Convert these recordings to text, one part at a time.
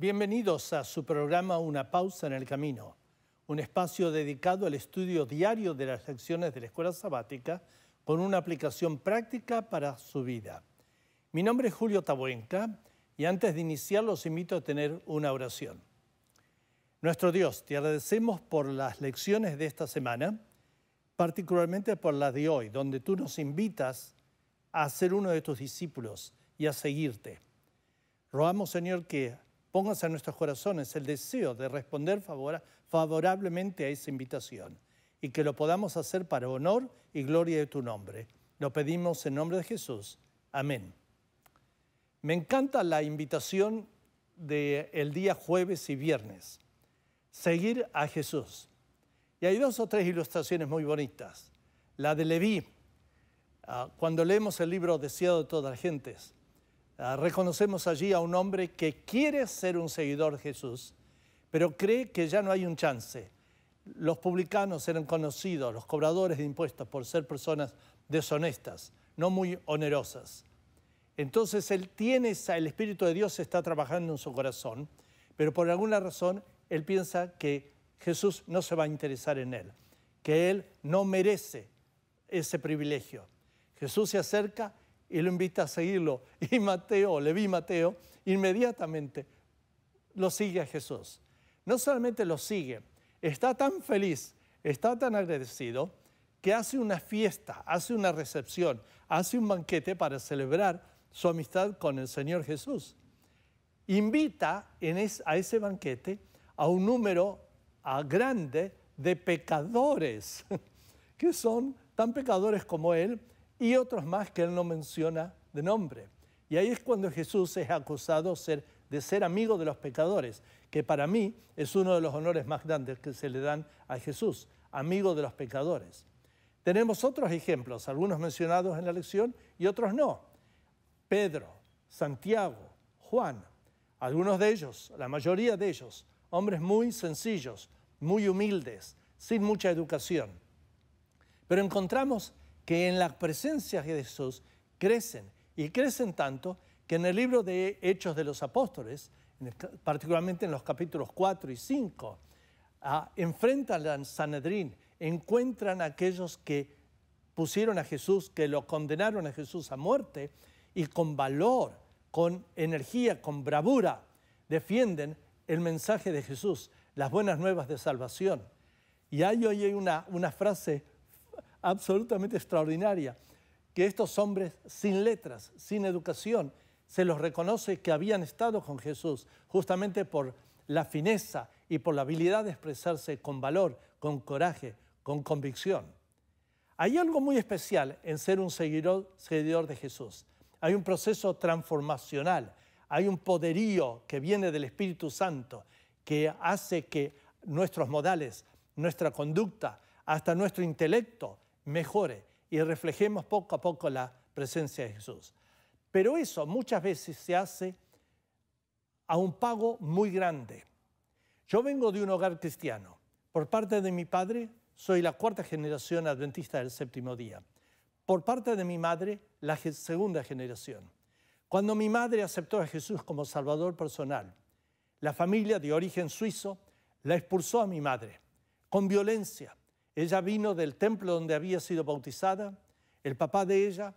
Bienvenidos a su programa Una pausa en el camino, un espacio dedicado al estudio diario de las lecciones de la escuela sabática con una aplicación práctica para su vida. Mi nombre es Julio Tabuenca y antes de iniciar los invito a tener una oración. Nuestro Dios, te agradecemos por las lecciones de esta semana, particularmente por las de hoy, donde tú nos invitas a ser uno de tus discípulos y a seguirte. Rogamos, Señor, que Pónganse en nuestros corazones el deseo de responder favorablemente a esa invitación y que lo podamos hacer para honor y gloria de tu nombre. Lo pedimos en nombre de Jesús. Amén. Me encanta la invitación del día jueves y viernes. Seguir a Jesús. Y hay dos o tres ilustraciones muy bonitas. La de Leví, ah, cuando leemos el libro Deseado de todas las gentes, Ah, reconocemos allí a un hombre que quiere ser un seguidor de Jesús, pero cree que ya no hay un chance. Los publicanos eran conocidos, los cobradores de impuestos, por ser personas deshonestas, no muy onerosas. Entonces él tiene el Espíritu de Dios está trabajando en su corazón, pero por alguna razón él piensa que Jesús no se va a interesar en él, que él no merece ese privilegio. Jesús se acerca y lo invita a seguirlo. Y Mateo, vi Mateo, inmediatamente lo sigue a Jesús. No solamente lo sigue, está tan feliz, está tan agradecido, que hace una fiesta, hace una recepción, hace un banquete para celebrar su amistad con el Señor Jesús. Invita a ese banquete a un número grande de pecadores, que son tan pecadores como él y otros más que él no menciona de nombre. Y ahí es cuando Jesús es acusado de ser amigo de los pecadores, que para mí es uno de los honores más grandes que se le dan a Jesús, amigo de los pecadores. Tenemos otros ejemplos, algunos mencionados en la lección y otros no. Pedro, Santiago, Juan, algunos de ellos, la mayoría de ellos, hombres muy sencillos, muy humildes, sin mucha educación. Pero encontramos que en la presencia de Jesús crecen y crecen tanto que en el libro de Hechos de los Apóstoles, particularmente en los capítulos 4 y 5, ah, enfrentan al Sanedrín, encuentran a aquellos que pusieron a Jesús, que lo condenaron a Jesús a muerte y con valor, con energía, con bravura, defienden el mensaje de Jesús, las buenas nuevas de salvación. Y ahí hay una, una frase absolutamente extraordinaria, que estos hombres sin letras, sin educación, se los reconoce que habían estado con Jesús, justamente por la fineza y por la habilidad de expresarse con valor, con coraje, con convicción. Hay algo muy especial en ser un seguidor, seguidor de Jesús. Hay un proceso transformacional, hay un poderío que viene del Espíritu Santo que hace que nuestros modales, nuestra conducta, hasta nuestro intelecto mejore y reflejemos poco a poco la presencia de Jesús. Pero eso muchas veces se hace a un pago muy grande. Yo vengo de un hogar cristiano. Por parte de mi padre, soy la cuarta generación adventista del séptimo día. Por parte de mi madre, la segunda generación. Cuando mi madre aceptó a Jesús como Salvador personal, la familia de origen suizo la expulsó a mi madre con violencia ella vino del templo donde había sido bautizada, el papá de ella,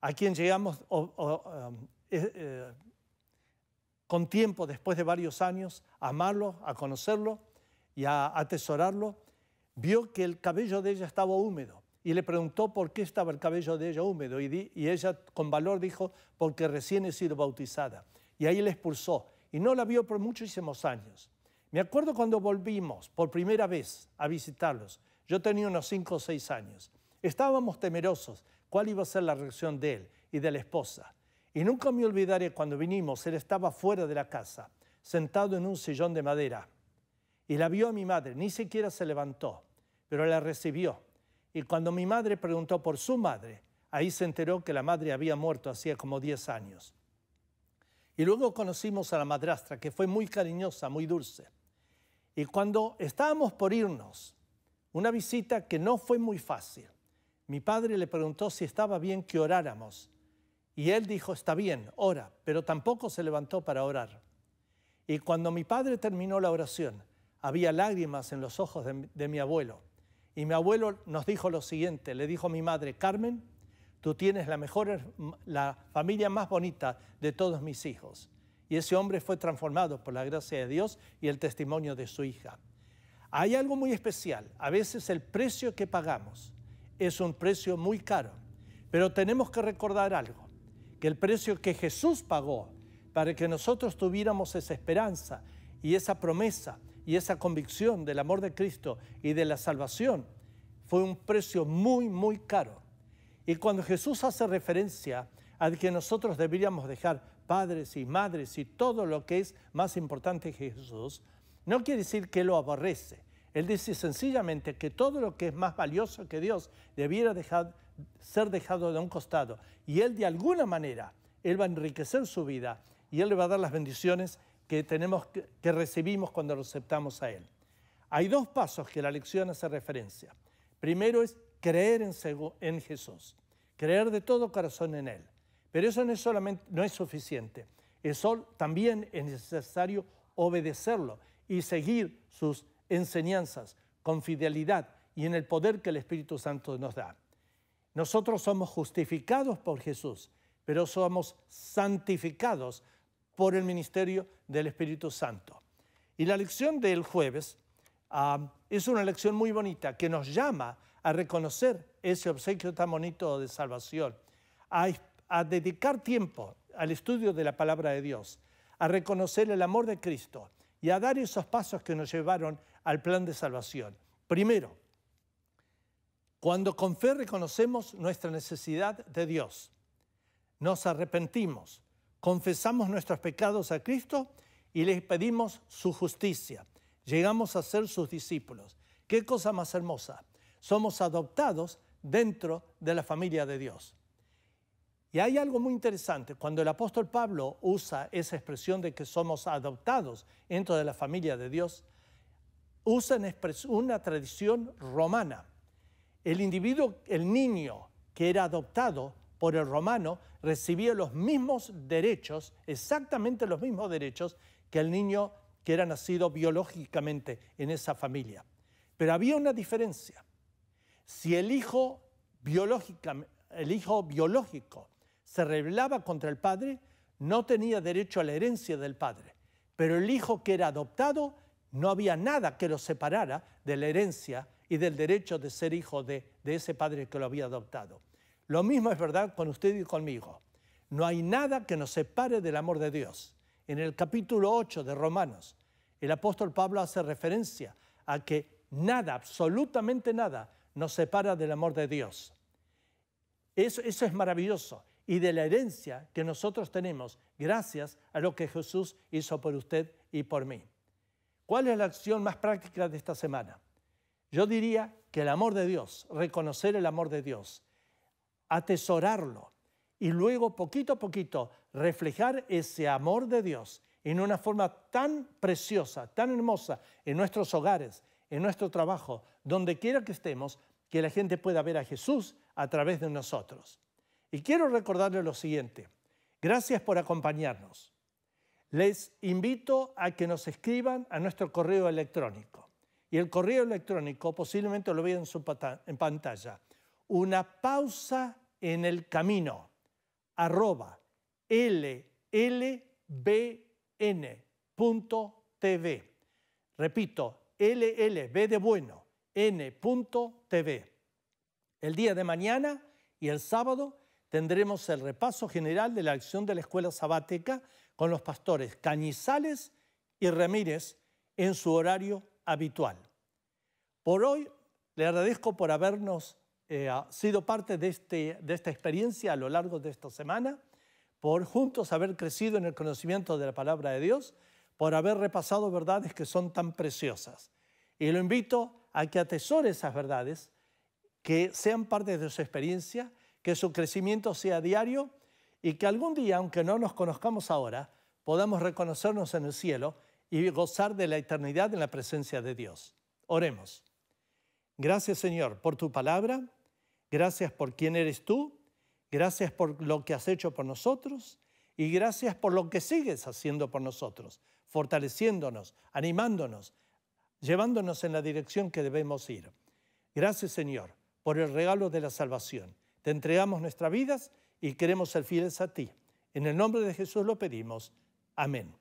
a quien llegamos um, eh, eh, con tiempo después de varios años a amarlo, a conocerlo y a atesorarlo, vio que el cabello de ella estaba húmedo y le preguntó por qué estaba el cabello de ella húmedo y, y ella con valor dijo, porque recién he sido bautizada. Y ahí le expulsó y no la vio por muchísimos años. Me acuerdo cuando volvimos por primera vez a visitarlos, yo tenía unos cinco o seis años. Estábamos temerosos cuál iba a ser la reacción de él y de la esposa. Y nunca me olvidaré cuando vinimos, él estaba fuera de la casa, sentado en un sillón de madera. Y la vio a mi madre, ni siquiera se levantó, pero la recibió. Y cuando mi madre preguntó por su madre, ahí se enteró que la madre había muerto hacía como 10 años. Y luego conocimos a la madrastra, que fue muy cariñosa, muy dulce. Y cuando estábamos por irnos, una visita que no fue muy fácil. Mi padre le preguntó si estaba bien que oráramos. Y él dijo, está bien, ora, pero tampoco se levantó para orar. Y cuando mi padre terminó la oración, había lágrimas en los ojos de, mi abuelo. Y mi abuelo nos dijo lo siguiente, le dijo a mi madre, Carmen, tú tienes la mejor, la familia más bonita de todos mis hijos. Y ese hombre fue transformado por la gracia de Dios y el testimonio de su hija. Hay algo muy especial. A veces el precio que pagamos es un precio muy caro. Pero tenemos que recordar algo, que el precio que Jesús pagó para que nosotros tuviéramos esa esperanza y esa promesa y esa convicción del amor de Cristo y de la salvación fue un precio muy, muy caro. Y cuando Jesús hace referencia al que nosotros deberíamos dejar padres y madres y todo lo que es más importante que Jesús, no quiere decir que lo aborrece. Él dice sencillamente que todo lo que es más valioso que Dios debiera ser dejado de un costado. Y Él de alguna manera, Él va a enriquecer su vida y Él le va a dar las bendiciones que, tenemos, que recibimos cuando lo aceptamos a Él. Hay dos pasos que la lección hace referencia. Primero es creer en, en Jesús, creer de todo corazón en Él. Pero eso no es, solamente, no es suficiente. Eso también es necesario obedecerlo y seguir sus enseñanzas con fidelidad y en el poder que el Espíritu Santo nos da. Nosotros somos justificados por Jesús, pero somos santificados por el ministerio del Espíritu Santo. Y la lección del jueves ah, es una lección muy bonita que nos llama a reconocer ese obsequio tan bonito de salvación, a dedicar tiempo al estudio de la palabra de Dios, a reconocer el amor de Cristo y a dar esos pasos que nos llevaron al plan de salvación. Primero, cuando con fe reconocemos nuestra necesidad de Dios, nos arrepentimos, confesamos nuestros pecados a Cristo y le pedimos su justicia. Llegamos a ser sus discípulos. Qué cosa más hermosa. Somos adoptados dentro de la familia de Dios. Y hay algo muy interesante, cuando el apóstol Pablo usa esa expresión de que somos adoptados dentro de la familia de Dios, usa una tradición romana. El individuo, el niño que era adoptado por el romano, recibía los mismos derechos, exactamente los mismos derechos que el niño que era nacido biológicamente en esa familia. Pero había una diferencia. Si el hijo, biológica, el hijo biológico se rebelaba contra el padre, no tenía derecho a la herencia del padre. Pero el hijo que era adoptado, no había nada que lo separara de la herencia y del derecho de ser hijo de, ese padre que lo había adoptado. Lo mismo es verdad con usted y conmigo. No hay nada que nos separe del amor de Dios. En el capítulo 8 de Romanos, el apóstol Pablo hace referencia a que nada, absolutamente nada, nos separa del amor de Dios. eso es maravilloso y de la herencia que nosotros tenemos gracias a lo que Jesús hizo por usted y por mí. ¿Cuál es la acción más práctica de esta semana? Yo diría que el amor de Dios, reconocer el amor de Dios, atesorarlo y luego poquito a poquito reflejar ese amor de Dios en una forma tan preciosa, tan hermosa, en nuestros hogares, en nuestro trabajo, donde quiera que estemos, que la gente pueda ver a Jesús a través de nosotros. Y quiero recordarles lo siguiente. Gracias por acompañarnos. Les invito a que nos escriban a nuestro correo electrónico. Y el correo electrónico, posiblemente lo vean en, su pantalla, una pausa en el camino, arroba llbn.tv. Repito, llb de bueno, n.tv. El día de mañana y el sábado tendremos el repaso general de la acción de la Escuela Sabática con los pastores Cañizales y Ramírez en su horario habitual. Por hoy le agradezco por habernos eh, sido parte de, este, de esta experiencia a lo largo de esta semana, por juntos haber crecido en el conocimiento de la palabra de Dios, por haber repasado verdades que son tan preciosas. Y lo invito a que atesore esas verdades, que sean parte de su experiencia que su crecimiento sea diario y que algún día, aunque no nos conozcamos ahora, podamos reconocernos en el cielo y gozar de la eternidad en la presencia de Dios. Oremos. Gracias Señor por tu palabra, gracias por quién eres tú, gracias por lo que has hecho por nosotros y gracias por lo que sigues haciendo por nosotros, fortaleciéndonos, animándonos, llevándonos en la dirección que debemos ir. Gracias Señor por el regalo de la salvación te entregamos nuestras vidas y queremos ser fieles a ti. En el nombre de Jesús lo pedimos. Amén.